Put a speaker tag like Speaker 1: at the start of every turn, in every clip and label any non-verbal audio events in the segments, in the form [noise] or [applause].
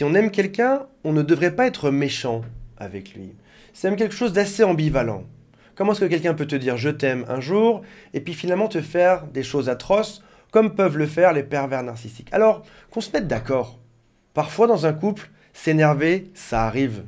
Speaker 1: Si on aime quelqu'un, on ne devrait pas être méchant avec lui. C'est même quelque chose d'assez ambivalent. Comment est-ce que quelqu'un peut te dire je t'aime un jour et puis finalement te faire des choses atroces comme peuvent le faire les pervers narcissiques Alors qu'on se mette d'accord. Parfois dans un couple, s'énerver, ça arrive.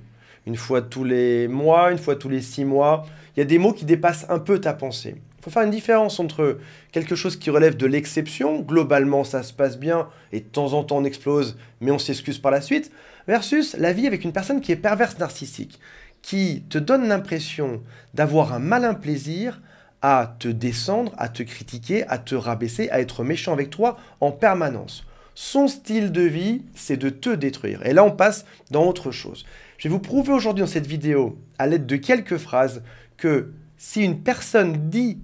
Speaker 1: Une fois tous les mois, une fois tous les six mois, il y a des mots qui dépassent un peu ta pensée faut faire une différence entre quelque chose qui relève de l'exception, globalement ça se passe bien et de temps en temps on explose, mais on s'excuse par la suite, versus la vie avec une personne qui est perverse narcissique, qui te donne l'impression d'avoir un malin plaisir à te descendre, à te critiquer, à te rabaisser, à être méchant avec toi en permanence. Son style de vie, c'est de te détruire. Et là, on passe dans autre chose. Je vais vous prouver aujourd'hui dans cette vidéo, à l'aide de quelques phrases, que si une personne dit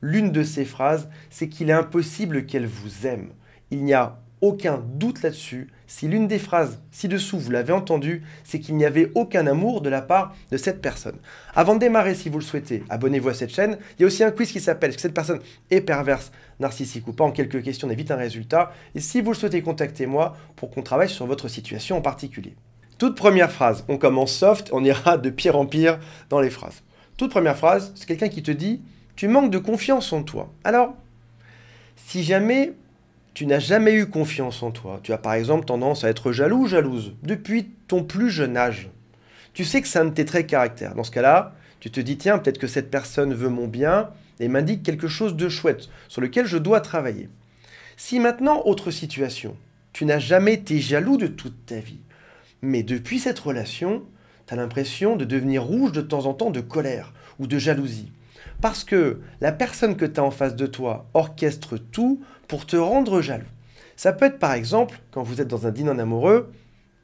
Speaker 1: L'une de ces phrases, c'est qu'il est impossible qu'elle vous aime. Il n'y a aucun doute là-dessus. Si l'une des phrases ci-dessous, vous l'avez entendue, c'est qu'il n'y avait aucun amour de la part de cette personne. Avant de démarrer, si vous le souhaitez, abonnez-vous à cette chaîne. Il y a aussi un quiz qui s'appelle Est-ce que cette personne est perverse, narcissique ou pas En quelques questions, on évite un résultat. Et si vous le souhaitez, contactez-moi pour qu'on travaille sur votre situation en particulier. Toute première phrase, on commence soft, on ira de pire en pire dans les phrases. Toute première phrase, c'est quelqu'un qui te dit tu manques de confiance en toi. Alors, si jamais tu n'as jamais eu confiance en toi, tu as par exemple tendance à être jaloux ou jalouse depuis ton plus jeune âge, tu sais que c'est un de tes traits caractère. Dans ce cas-là, tu te dis, tiens, peut-être que cette personne veut mon bien et m'indique quelque chose de chouette sur lequel je dois travailler. Si maintenant, autre situation, tu n'as jamais été jaloux de toute ta vie, mais depuis cette relation, tu as l'impression de devenir rouge de temps en temps de colère ou de jalousie. Parce que la personne que tu as en face de toi orchestre tout pour te rendre jaloux. Ça peut être par exemple, quand vous êtes dans un dîner amoureux,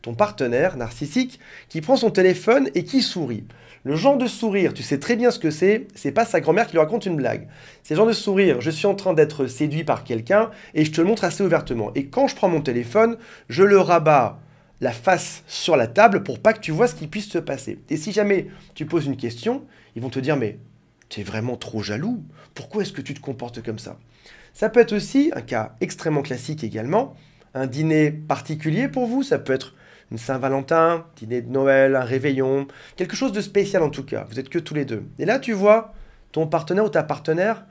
Speaker 1: ton partenaire narcissique qui prend son téléphone et qui sourit. Le genre de sourire, tu sais très bien ce que c'est, c'est pas sa grand-mère qui lui raconte une blague. C'est le genre de sourire, je suis en train d'être séduit par quelqu'un et je te le montre assez ouvertement. Et quand je prends mon téléphone, je le rabats la face sur la table pour pas que tu vois ce qui puisse se passer. Et si jamais tu poses une question, ils vont te dire mais tu es vraiment trop jaloux. Pourquoi est-ce que tu te comportes comme ça Ça peut être aussi un cas extrêmement classique également, un dîner particulier pour vous, ça peut être une Saint-Valentin, dîner de Noël, un réveillon, quelque chose de spécial en tout cas, vous êtes que tous les deux. Et là, tu vois ton partenaire ou ta partenaire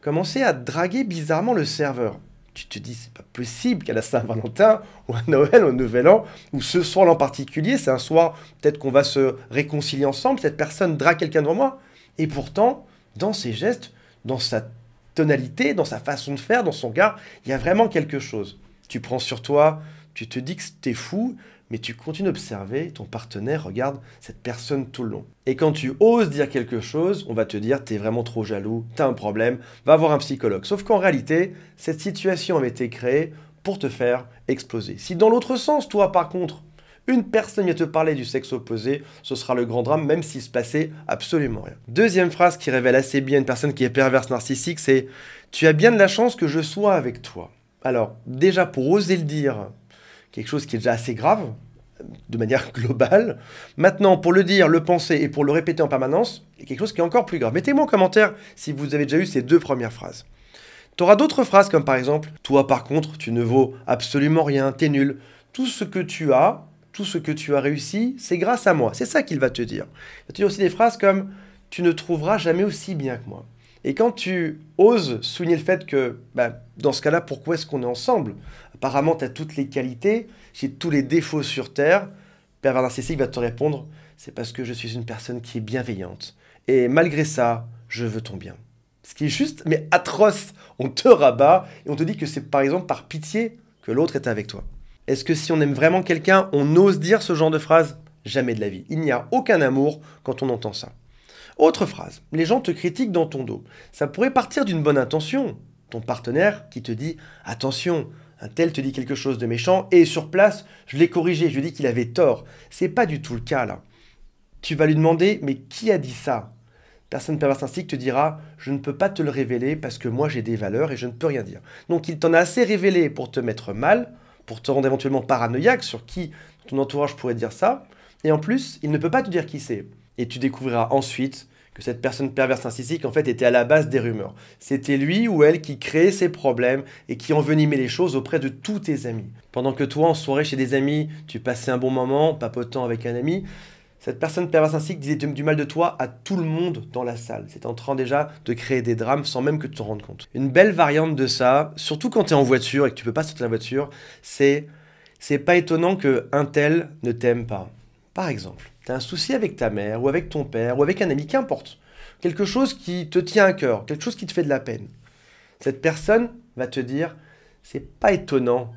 Speaker 1: commencer à draguer bizarrement le serveur. Tu te dis, c'est pas possible qu'à la Saint-Valentin, ou à Noël, ou au Nouvel An, ou ce soir-là en particulier, c'est un soir, peut-être qu'on va se réconcilier ensemble, cette personne drague quelqu'un devant moi. Et pourtant, dans ses gestes, dans sa tonalité, dans sa façon de faire, dans son regard, il y a vraiment quelque chose. Tu prends sur toi, tu te dis que t'es fou, mais tu continues d'observer ton partenaire, regarde cette personne tout le long. Et quand tu oses dire quelque chose, on va te dire t'es vraiment trop jaloux, t'as un problème, va voir un psychologue. Sauf qu'en réalité, cette situation avait été créée pour te faire exploser. Si dans l'autre sens, toi par contre, une personne vient te parler du sexe opposé, ce sera le grand drame, même s'il se passait absolument rien. Deuxième phrase qui révèle assez bien une personne qui est perverse narcissique, c'est Tu as bien de la chance que je sois avec toi. Alors, déjà pour oser le dire, quelque chose qui est déjà assez grave, de manière [laughs] globale. Maintenant, pour le dire, le penser et pour le répéter en permanence, il quelque chose qui est encore plus grave. Mettez-moi en commentaire si vous avez déjà eu ces deux premières phrases. Tu auras d'autres phrases comme par exemple Toi par contre, tu ne vaux absolument rien, t'es nul. Tout ce que tu as, tout ce que tu as réussi, c'est grâce à moi. C'est ça qu'il va te dire. Il va te dire aussi des phrases comme Tu ne trouveras jamais aussi bien que moi. Et quand tu oses souligner le fait que, bah, dans ce cas-là, pourquoi est-ce qu'on est ensemble Apparemment, tu as toutes les qualités, j'ai tous les défauts sur Terre. Pervers narcissique va te répondre C'est parce que je suis une personne qui est bienveillante. Et malgré ça, je veux ton bien. Ce qui est juste, mais atroce. On te rabat et on te dit que c'est par exemple par pitié que l'autre est avec toi. Est-ce que si on aime vraiment quelqu'un, on ose dire ce genre de phrase Jamais de la vie. Il n'y a aucun amour quand on entend ça. Autre phrase, les gens te critiquent dans ton dos. Ça pourrait partir d'une bonne intention. Ton partenaire qui te dit Attention, un tel te dit quelque chose de méchant et sur place, je l'ai corrigé, je lui dis qu'il avait tort. C'est pas du tout le cas là. Tu vas lui demander Mais qui a dit ça Personne perverse te dira Je ne peux pas te le révéler parce que moi j'ai des valeurs et je ne peux rien dire. Donc il t'en a assez révélé pour te mettre mal pour te rendre éventuellement paranoïaque sur qui ton entourage pourrait dire ça. Et en plus, il ne peut pas te dire qui c'est. Et tu découvriras ensuite que cette personne perverse narcissique, en fait, était à la base des rumeurs. C'était lui ou elle qui créait ses problèmes et qui envenimait les choses auprès de tous tes amis. Pendant que toi, en soirée chez des amis, tu passais un bon moment, papotant avec un ami, cette personne perverse ainsi disait du mal de toi à tout le monde dans la salle. C'est en train déjà de créer des drames sans même que tu t'en rendes compte. Une belle variante de ça, surtout quand tu es en voiture et que tu peux pas sortir de la voiture, c'est c'est pas étonnant que un tel ne t'aime pas. Par exemple, tu as un souci avec ta mère ou avec ton père ou avec un ami, qu'importe. Quelque chose qui te tient à cœur, quelque chose qui te fait de la peine. Cette personne va te dire c'est pas étonnant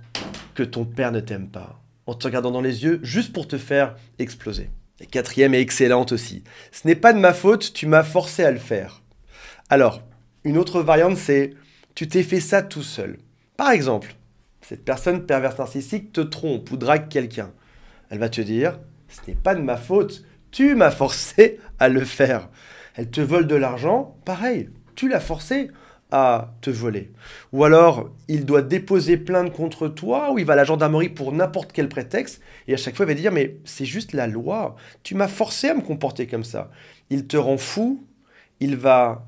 Speaker 1: que ton père ne t'aime pas en te regardant dans les yeux juste pour te faire exploser. La quatrième est excellente aussi. Ce n'est pas de ma faute, tu m'as forcé à le faire. Alors, une autre variante, c'est tu t'es fait ça tout seul. Par exemple, cette personne perverse narcissique te trompe ou drague quelqu'un. Elle va te dire, ce n'est pas de ma faute, tu m'as forcé à le faire. Elle te vole de l'argent, pareil, tu l'as forcé à te voler. Ou alors, il doit déposer plainte contre toi, ou il va à la gendarmerie pour n'importe quel prétexte, et à chaque fois, il va dire, mais c'est juste la loi, tu m'as forcé à me comporter comme ça. Il te rend fou, il va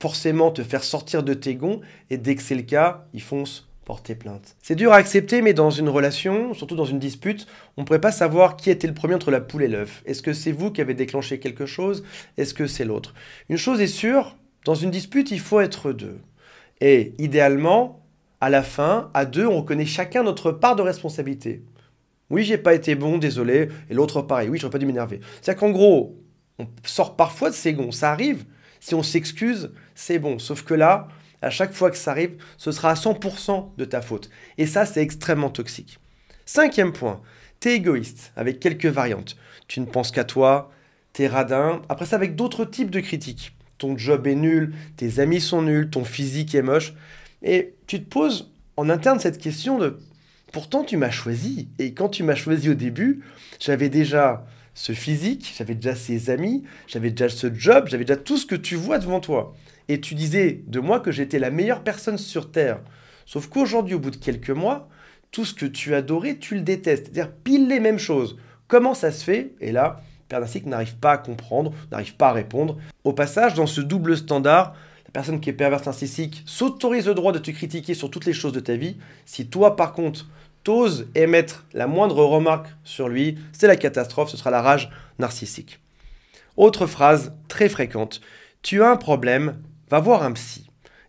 Speaker 1: forcément te faire sortir de tes gonds, et dès que c'est le cas, il fonce porter plainte. C'est dur à accepter, mais dans une relation, surtout dans une dispute, on ne pourrait pas savoir qui était le premier entre la poule et l'œuf. Est-ce que c'est vous qui avez déclenché quelque chose Est-ce que c'est l'autre Une chose est sûre, dans une dispute, il faut être deux. Et idéalement, à la fin, à deux, on reconnaît chacun notre part de responsabilité. Oui, j'ai pas été bon, désolé. Et l'autre, pareil. Oui, j'aurais pas dû m'énerver. C'est-à-dire qu'en gros, on sort parfois de ses gonds. Ça arrive. Si on s'excuse, c'est bon. Sauf que là, à chaque fois que ça arrive, ce sera à 100% de ta faute. Et ça, c'est extrêmement toxique. Cinquième point, t'es égoïste, avec quelques variantes. Tu ne penses qu'à toi, t'es radin. Après ça, avec d'autres types de critiques ton job est nul, tes amis sont nuls, ton physique est moche. Et tu te poses en interne cette question de pourtant tu m'as choisi. Et quand tu m'as choisi au début, j'avais déjà ce physique, j'avais déjà ces amis, j'avais déjà ce job, j'avais déjà tout ce que tu vois devant toi. Et tu disais de moi que j'étais la meilleure personne sur Terre. Sauf qu'aujourd'hui, au bout de quelques mois, tout ce que tu adorais, tu le détestes. C'est-à-dire pile les mêmes choses. Comment ça se fait Et là, narcissique n'arrive pas à comprendre, n'arrive pas à répondre. Au passage, dans ce double standard, la personne qui est perverse narcissique s'autorise le droit de te critiquer sur toutes les choses de ta vie. Si toi, par contre, t'oses émettre la moindre remarque sur lui, c'est la catastrophe, ce sera la rage narcissique. Autre phrase très fréquente, tu as un problème, va voir un psy.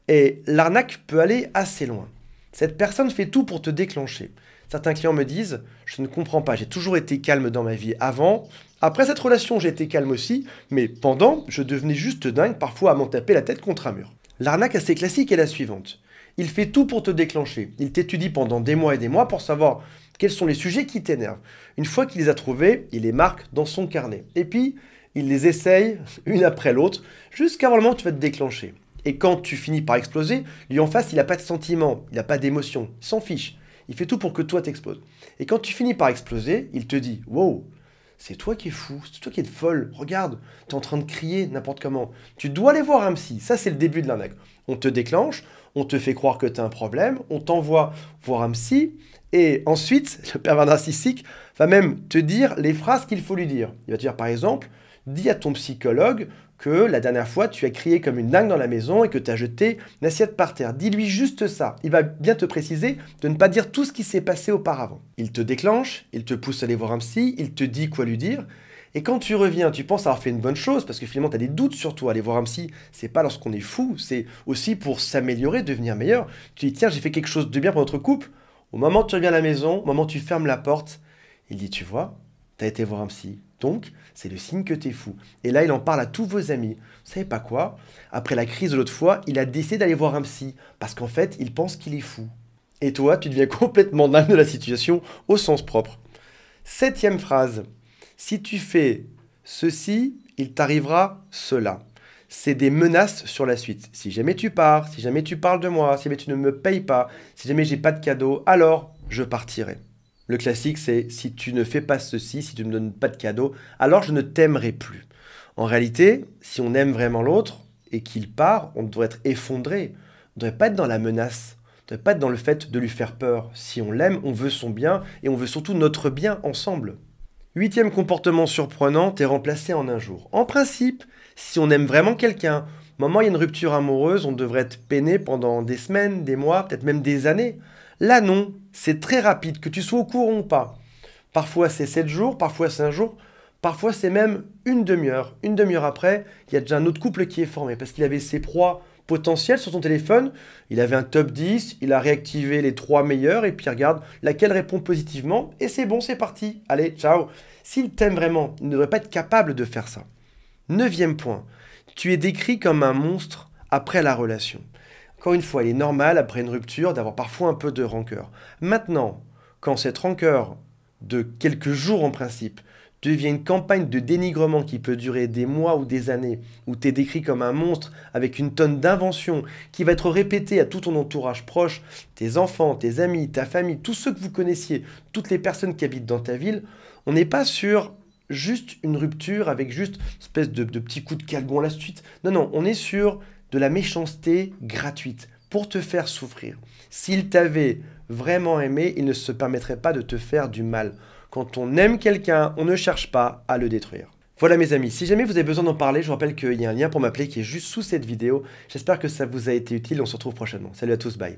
Speaker 1: Et l'arnaque peut aller assez loin. Cette personne fait tout pour te déclencher. Certains clients me disent, je ne comprends pas, j'ai toujours été calme dans ma vie avant. Après cette relation, j'ai été calme aussi, mais pendant, je devenais juste dingue parfois à m'en taper la tête contre un mur. L'arnaque assez classique est la suivante. Il fait tout pour te déclencher. Il t'étudie pendant des mois et des mois pour savoir quels sont les sujets qui t'énervent. Une fois qu'il les a trouvés, il les marque dans son carnet. Et puis, il les essaye une après l'autre jusqu'à vraiment tu vas te déclencher. Et quand tu finis par exploser, lui en face, il n'a pas de sentiment, il n'a pas d'émotion, il s'en fiche. Il fait tout pour que toi t'exploses. Et quand tu finis par exploser, il te dit Wow, c'est toi qui es fou, c'est toi qui es folle, regarde, tu es en train de crier n'importe comment. Tu dois aller voir un psy, ça c'est le début de l'arnaque. On te déclenche, on te fait croire que tu as un problème, on t'envoie voir un psy, et ensuite, [laughs] le pervers narcissique va même te dire les phrases qu'il faut lui dire. Il va te dire par exemple Dis à ton psychologue que la dernière fois tu as crié comme une dingue dans la maison et que tu as jeté une assiette par terre. Dis-lui juste ça. Il va bien te préciser de ne pas dire tout ce qui s'est passé auparavant. Il te déclenche, il te pousse à aller voir un psy, il te dit quoi lui dire. Et quand tu reviens, tu penses avoir fait une bonne chose parce que finalement tu as des doutes sur toi. Aller voir un psy, c'est pas lorsqu'on est fou, c'est aussi pour s'améliorer, devenir meilleur. Tu dis tiens, j'ai fait quelque chose de bien pour notre couple. Au moment où tu reviens à la maison, au moment où tu fermes la porte, il dit tu vois, tu as été voir un psy, donc, c'est le signe que t'es fou. Et là, il en parle à tous vos amis. Vous savez pas quoi Après la crise de l'autre fois, il a décidé d'aller voir un psy, parce qu'en fait, il pense qu'il est fou. Et toi, tu deviens [laughs] complètement dingue de la situation au sens propre. Septième phrase. Si tu fais ceci, il t'arrivera cela. C'est des menaces sur la suite. Si jamais tu pars, si jamais tu parles de moi, si jamais tu ne me payes pas, si jamais j'ai pas de cadeau, alors je partirai. Le classique, c'est si tu ne fais pas ceci, si tu ne me donnes pas de cadeau, alors je ne t'aimerai plus. En réalité, si on aime vraiment l'autre et qu'il part, on devrait être effondré. On ne devrait pas être dans la menace. On ne devrait pas être dans le fait de lui faire peur. Si on l'aime, on veut son bien et on veut surtout notre bien ensemble. Huitième comportement surprenant, t'es remplacé en un jour. En principe, si on aime vraiment quelqu'un, au moment où il y a une rupture amoureuse, on devrait être peiné pendant des semaines, des mois, peut-être même des années. Là non, c'est très rapide, que tu sois au courant ou pas. Parfois c'est 7 jours, parfois c'est un jour, parfois c'est même une demi-heure. Une demi-heure après, il y a déjà un autre couple qui est formé parce qu'il avait ses proies potentielles sur son téléphone, il avait un top 10, il a réactivé les trois meilleurs et puis regarde laquelle répond positivement et c'est bon, c'est parti. Allez, ciao. S'il t'aime vraiment, il ne devrait pas être capable de faire ça. Neuvième point, tu es décrit comme un monstre après la relation. Encore une fois, il est normal, après une rupture, d'avoir parfois un peu de rancœur. Maintenant, quand cette rancœur, de quelques jours en principe, devient une campagne de dénigrement qui peut durer des mois ou des années, où tu es décrit comme un monstre avec une tonne d'inventions qui va être répétée à tout ton entourage proche, tes enfants, tes amis, ta famille, tous ceux que vous connaissiez, toutes les personnes qui habitent dans ta ville, on n'est pas sur juste une rupture avec juste espèce de, de petit coup de calgon à la suite. Non, non, on est sur de la méchanceté gratuite pour te faire souffrir. S'il t'avait vraiment aimé, il ne se permettrait pas de te faire du mal. Quand on aime quelqu'un, on ne cherche pas à le détruire. Voilà mes amis, si jamais vous avez besoin d'en parler, je vous rappelle qu'il y a un lien pour m'appeler qui est juste sous cette vidéo. J'espère que ça vous a été utile, on se retrouve prochainement. Salut à tous, bye.